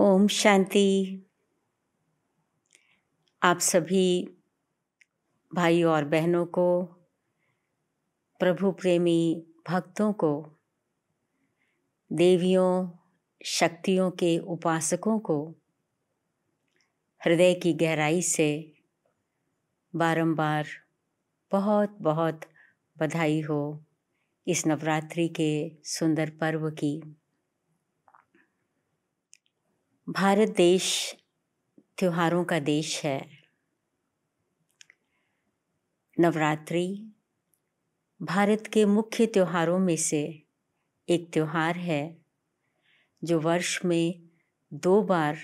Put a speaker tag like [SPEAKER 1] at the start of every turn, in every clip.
[SPEAKER 1] ओम शांति आप सभी भाई और बहनों को प्रभु प्रेमी भक्तों को देवियों शक्तियों के उपासकों को हृदय की गहराई से बारंबार बहुत बहुत बधाई हो इस नवरात्रि के सुंदर पर्व की भारत देश त्योहारों का देश है नवरात्रि भारत के मुख्य त्योहारों में से एक त्यौहार है जो वर्ष में दो बार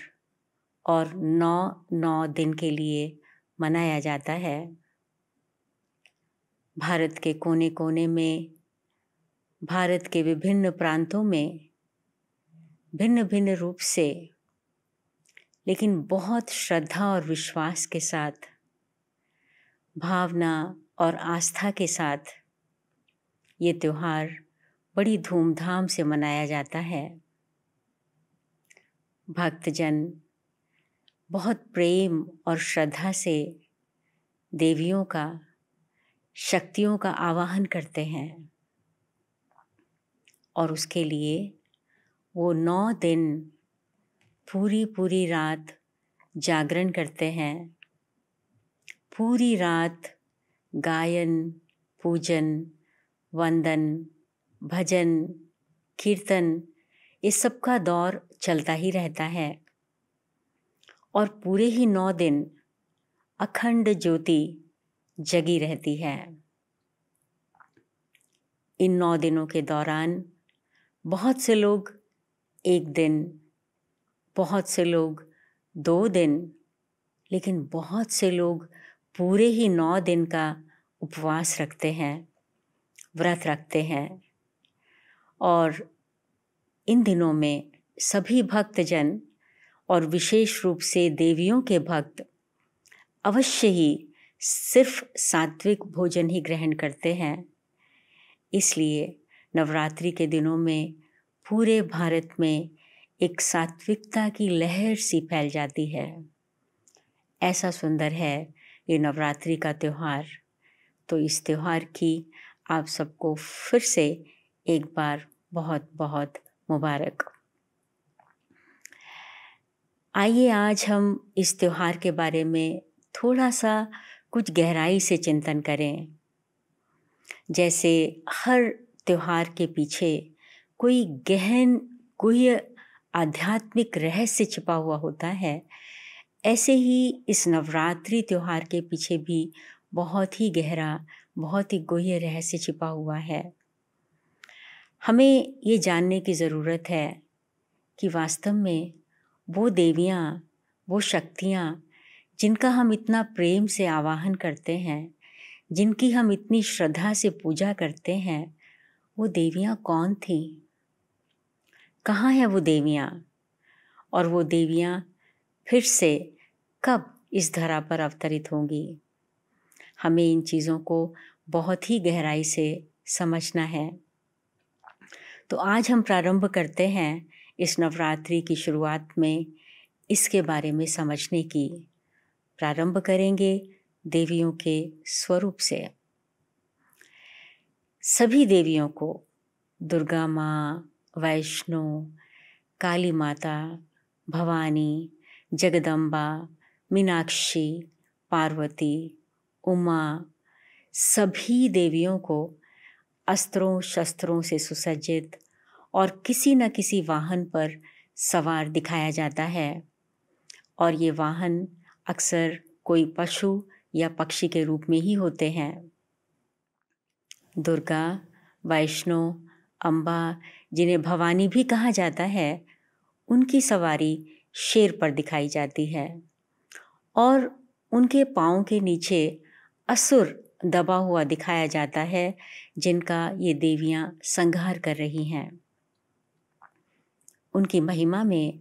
[SPEAKER 1] और नौ नौ दिन के लिए मनाया जाता है भारत के कोने कोने में भारत के विभिन्न प्रांतों में भिन्न भिन्न रूप से लेकिन बहुत श्रद्धा और विश्वास के साथ भावना और आस्था के साथ ये त्यौहार बड़ी धूमधाम से मनाया जाता है भक्तजन बहुत प्रेम और श्रद्धा से देवियों का शक्तियों का आवाहन करते हैं और उसके लिए वो नौ दिन पूरी पूरी रात जागरण करते हैं पूरी रात गायन पूजन वंदन भजन कीर्तन इस सब का दौर चलता ही रहता है और पूरे ही नौ दिन अखंड ज्योति जगी रहती है इन नौ दिनों के दौरान बहुत से लोग एक दिन बहुत से लोग दो दिन लेकिन बहुत से लोग पूरे ही नौ दिन का उपवास रखते हैं व्रत रखते हैं और इन दिनों में सभी भक्तजन और विशेष रूप से देवियों के भक्त अवश्य ही सिर्फ सात्विक भोजन ही ग्रहण करते हैं इसलिए नवरात्रि के दिनों में पूरे भारत में एक सात्विकता की लहर सी फैल जाती है ऐसा सुंदर है ये नवरात्रि का त्यौहार तो इस त्यौहार की आप सबको फिर से एक बार बहुत बहुत मुबारक आइए आज हम इस त्यौहार के बारे में थोड़ा सा कुछ गहराई से चिंतन करें जैसे हर त्यौहार के पीछे कोई गहन गुह्य आध्यात्मिक रहस्य छिपा हुआ होता है ऐसे ही इस नवरात्रि त्यौहार के पीछे भी बहुत ही गहरा बहुत ही गोह्य रहस्य छिपा हुआ है हमें ये जानने की ज़रूरत है कि वास्तव में वो देवियाँ वो शक्तियाँ जिनका हम इतना प्रेम से आवाहन करते हैं जिनकी हम इतनी श्रद्धा से पूजा करते हैं वो देवियाँ कौन थीं कहाँ हैं वो देवियाँ और वो देवियाँ फिर से कब इस धरा पर अवतरित होंगी हमें इन चीज़ों को बहुत ही गहराई से समझना है तो आज हम प्रारंभ करते हैं इस नवरात्रि की शुरुआत में इसके बारे में समझने की प्रारंभ करेंगे देवियों के स्वरूप से सभी देवियों को दुर्गा माँ वैष्णो काली माता भवानी जगदम्बा मीनाक्षी पार्वती उमा सभी देवियों को अस्त्रों शस्त्रों से सुसज्जित और किसी न किसी वाहन पर सवार दिखाया जाता है और ये वाहन अक्सर कोई पशु या पक्षी के रूप में ही होते हैं दुर्गा वैष्णो अम्बा जिन्हें भवानी भी कहा जाता है उनकी सवारी शेर पर दिखाई जाती है और उनके पाँव के नीचे असुर दबा हुआ दिखाया जाता है जिनका ये देवियाँ संहार कर रही हैं उनकी महिमा में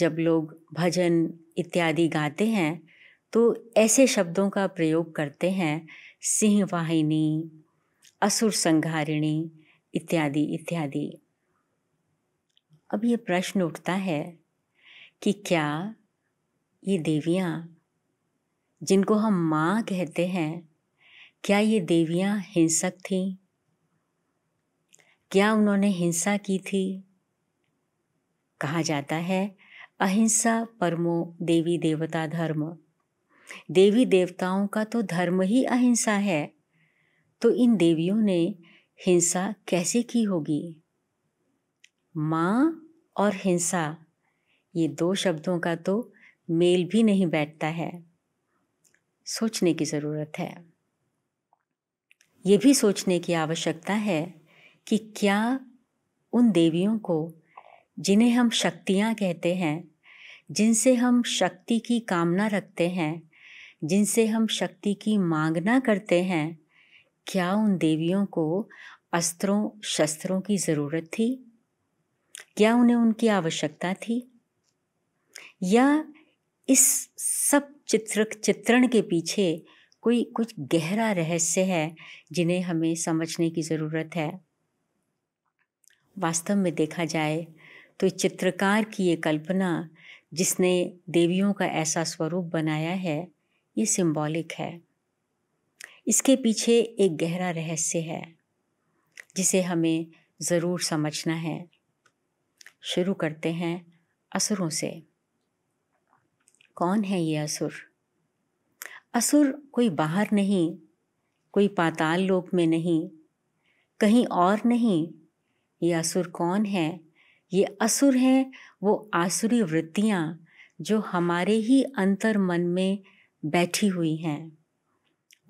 [SPEAKER 1] जब लोग भजन इत्यादि गाते हैं तो ऐसे शब्दों का प्रयोग करते हैं सिंह वाहिनी असुर संघारिणी इत्यादि इत्यादि अब ये प्रश्न उठता है कि क्या ये देवियाँ जिनको हम माँ कहते हैं क्या ये देवियाँ हिंसक थीं क्या उन्होंने हिंसा की थी कहा जाता है अहिंसा परमो देवी देवता धर्म देवी देवताओं का तो धर्म ही अहिंसा है तो इन देवियों ने हिंसा कैसे की होगी माँ और हिंसा ये दो शब्दों का तो मेल भी नहीं बैठता है सोचने की ज़रूरत है ये भी सोचने की आवश्यकता है कि क्या उन देवियों को जिन्हें हम शक्तियाँ कहते हैं जिनसे हम शक्ति की कामना रखते हैं जिनसे हम शक्ति की मांगना करते हैं क्या उन देवियों को अस्त्रों शस्त्रों की ज़रूरत थी क्या उन्हें उनकी आवश्यकता थी या इस सब चित्र चित्रण के पीछे कोई कुछ गहरा रहस्य है जिन्हें हमें समझने की ज़रूरत है वास्तव में देखा जाए तो चित्रकार की ये कल्पना जिसने देवियों का ऐसा स्वरूप बनाया है ये सिंबॉलिक है इसके पीछे एक गहरा रहस्य है जिसे हमें ज़रूर समझना है शुरू करते हैं असुरों से कौन है ये असुर असुर कोई बाहर नहीं कोई पाताल लोक में नहीं कहीं और नहीं ये असुर कौन है ये असुर हैं वो आसुरी वृत्तियाँ जो हमारे ही अंतर मन में बैठी हुई हैं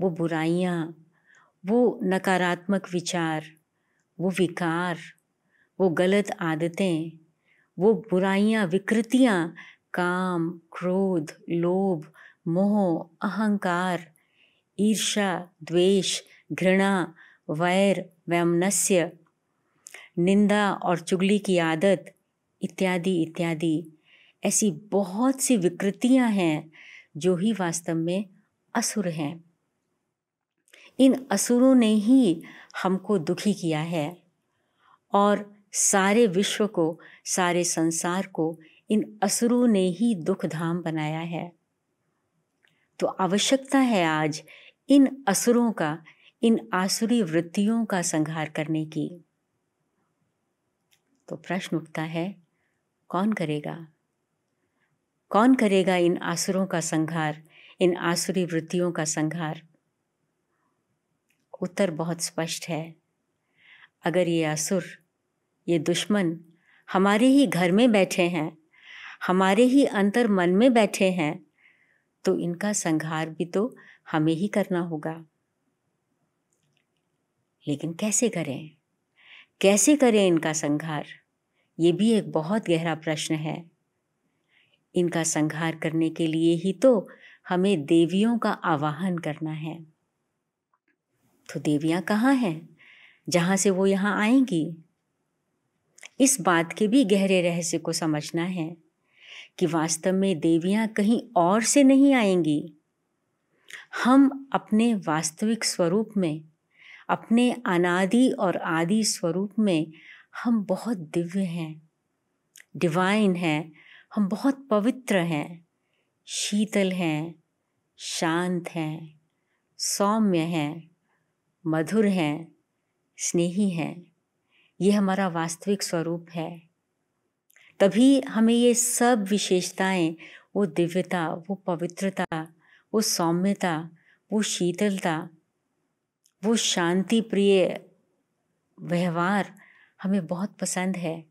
[SPEAKER 1] वो बुराइयाँ वो नकारात्मक विचार वो विकार वो गलत आदतें वो बुराइयाँ विकृतियाँ काम क्रोध लोभ मोह अहंकार ईर्षा द्वेष घृणा वैर वैमनस्य निंदा और चुगली की आदत इत्यादि इत्यादि ऐसी बहुत सी विकृतियाँ हैं जो ही वास्तव में असुर हैं इन असुरों ने ही हमको दुखी किया है और सारे विश्व को सारे संसार को इन असुरों ने ही दुख धाम बनाया है तो आवश्यकता है आज इन असुरों का इन आसुरी वृत्तियों का संहार करने की तो प्रश्न उठता है कौन करेगा कौन करेगा इन आसुरों का संहार इन आसुरी वृत्तियों का संहार उत्तर बहुत स्पष्ट है अगर ये असुर ये दुश्मन हमारे ही घर में बैठे हैं हमारे ही अंतर मन में बैठे हैं तो इनका संहार भी तो हमें ही करना होगा लेकिन कैसे करें कैसे करें इनका संहार ये भी एक बहुत गहरा प्रश्न है इनका संहार करने के लिए ही तो हमें देवियों का आवाहन करना है तो देवियां कहाँ हैं जहां से वो यहां आएंगी इस बात के भी गहरे रहस्य को समझना है कि वास्तव में देवियां कहीं और से नहीं आएंगी हम अपने वास्तविक स्वरूप में अपने अनादि और आदि स्वरूप में हम बहुत दिव्य हैं डिवाइन हैं हम बहुत पवित्र हैं शीतल हैं शांत हैं सौम्य हैं मधुर हैं स्नेही हैं ये हमारा वास्तविक स्वरूप है तभी हमें ये सब विशेषताएं वो दिव्यता वो पवित्रता वो सौम्यता वो शीतलता वो शांति प्रिय व्यवहार हमें बहुत पसंद है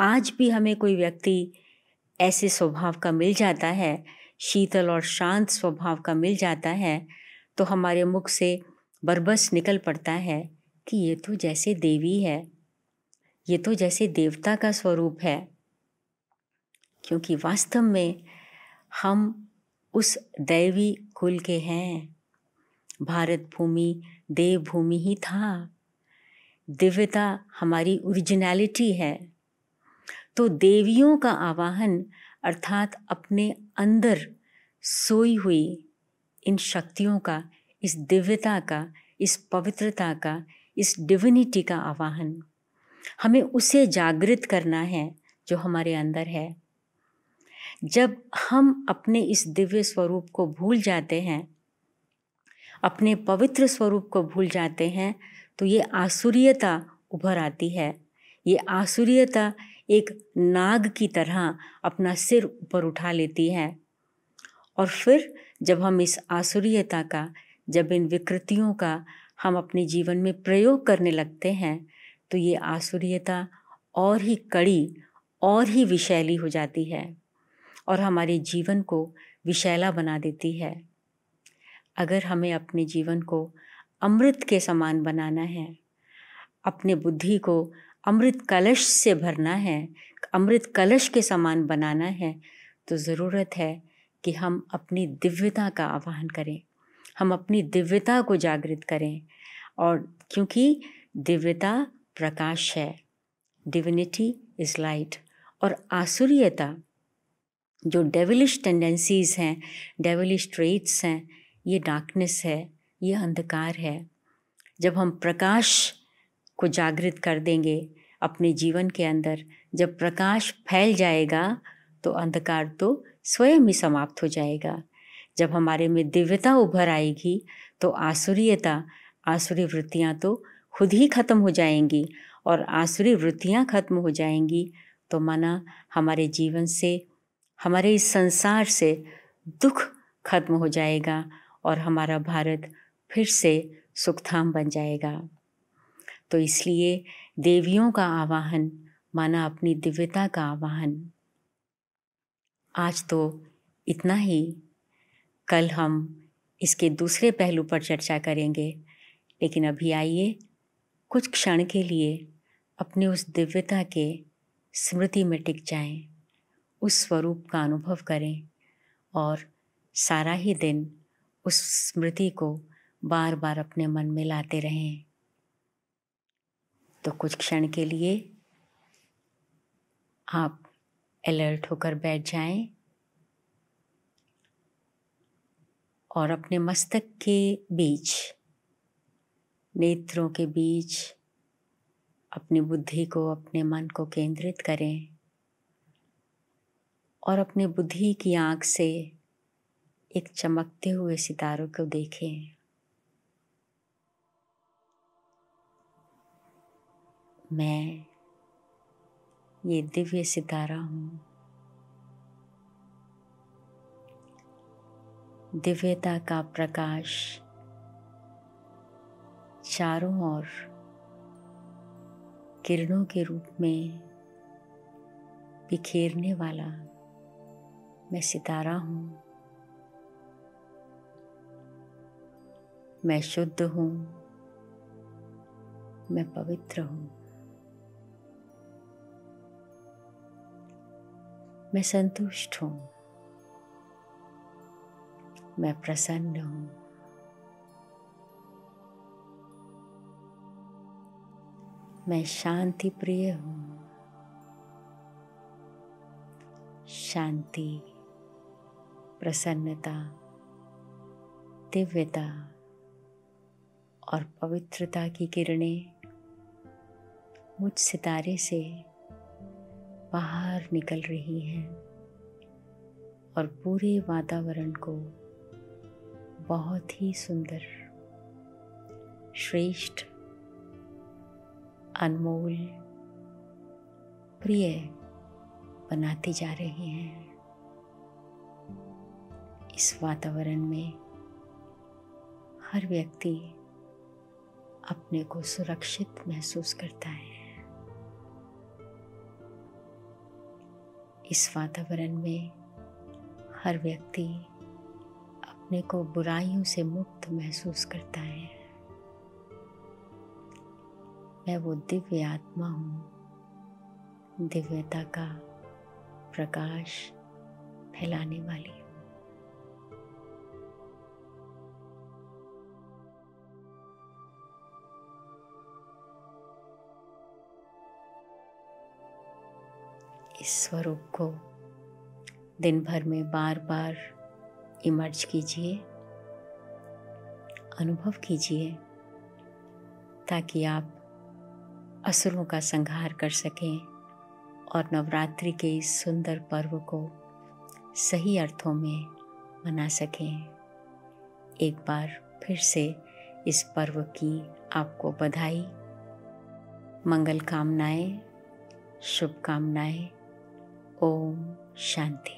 [SPEAKER 1] आज भी हमें कोई व्यक्ति ऐसे स्वभाव का मिल जाता है शीतल और शांत स्वभाव का मिल जाता है तो हमारे मुख से बरबस निकल पड़ता है कि ये तो जैसे देवी है ये तो जैसे देवता का स्वरूप है क्योंकि वास्तव में हम उस दैवी कुल के हैं भारत भूमि देव भूमि ही था दिव्यता हमारी ओरिजिनैलिटी है तो देवियों का आवाहन अर्थात अपने अंदर सोई हुई इन शक्तियों का इस दिव्यता का इस पवित्रता का इस डिविनिटी का आवाहन हमें उसे जागृत करना है जो हमारे अंदर है जब हम अपने इस दिव्य स्वरूप को भूल जाते हैं अपने पवित्र स्वरूप को भूल जाते हैं तो ये आसुरीयता उभर आती है ये आसुरीयता एक नाग की तरह अपना सिर ऊपर उठा लेती है और फिर जब हम इस आसुरीयता का जब इन विकृतियों का हम अपने जीवन में प्रयोग करने लगते हैं तो ये आसुरीयता और ही कड़ी और ही विशैली हो जाती है और हमारे जीवन को विशैला बना देती है अगर हमें अपने जीवन को अमृत के समान बनाना है अपने बुद्धि को अमृत कलश से भरना है अमृत कलश के समान बनाना है तो ज़रूरत है कि हम अपनी दिव्यता का आह्वान करें हम अपनी दिव्यता को जागृत करें और क्योंकि दिव्यता प्रकाश है डिविनिटी इज़ लाइट और आसुरीयता जो डेविलिश टेंडेंसीज़ हैं डेविलिश ट्रेट्स हैं ये डार्कनेस है ये अंधकार है जब हम प्रकाश को जागृत कर देंगे अपने जीवन के अंदर जब प्रकाश फैल जाएगा तो अंधकार तो स्वयं ही समाप्त हो जाएगा जब हमारे में दिव्यता उभर आएगी तो आसुरीयता आसुरी वृत्तियाँ तो खुद ही ख़त्म हो जाएंगी और आसुरी वृत्तियाँ ख़त्म हो जाएंगी तो माना हमारे जीवन से हमारे इस संसार से दुख खत्म हो जाएगा और हमारा भारत फिर से सुखधाम बन जाएगा तो इसलिए देवियों का आवाहन माना अपनी दिव्यता का आवाहन आज तो इतना ही कल हम इसके दूसरे पहलू पर चर्चा करेंगे लेकिन अभी आइए कुछ क्षण के लिए अपने उस दिव्यता के स्मृति में टिक जाएं, उस स्वरूप का अनुभव करें और सारा ही दिन उस स्मृति को बार बार अपने मन में लाते रहें तो कुछ क्षण के लिए आप अलर्ट होकर बैठ जाएं और अपने मस्तक के बीच नेत्रों के बीच अपनी बुद्धि को अपने मन को केंद्रित करें और अपने बुद्धि की आंख से एक चमकते हुए सितारों को देखें मैं ये दिव्य सितारा हूँ दिव्यता का प्रकाश चारों ओर किरणों के रूप में बिखेरने वाला मैं सितारा हूँ मैं शुद्ध हूँ मैं पवित्र हूँ मैं संतुष्ट हूँ मैं प्रसन्न हूँ मैं शांति प्रिय हूँ शांति प्रसन्नता दिव्यता और पवित्रता की किरणें मुझ सितारे से बाहर निकल रही हैं और पूरे वातावरण को बहुत ही सुंदर श्रेष्ठ अनमोल प्रिय बनाती जा रही हैं इस वातावरण में हर व्यक्ति अपने को सुरक्षित महसूस करता है इस वातावरण में हर व्यक्ति अपने को बुराइयों से मुक्त महसूस करता है मैं वो दिव्य आत्मा हूँ दिव्यता का प्रकाश फैलाने वाली इस स्वरूप को दिन भर में बार बार इमर्ज कीजिए अनुभव कीजिए ताकि आप असुरों का संहार कर सकें और नवरात्रि के इस सुंदर पर्व को सही अर्थों में मना सकें एक बार फिर से इस पर्व की आपको बधाई मंगल कामनाएं शुभकामनाएं ओम शांति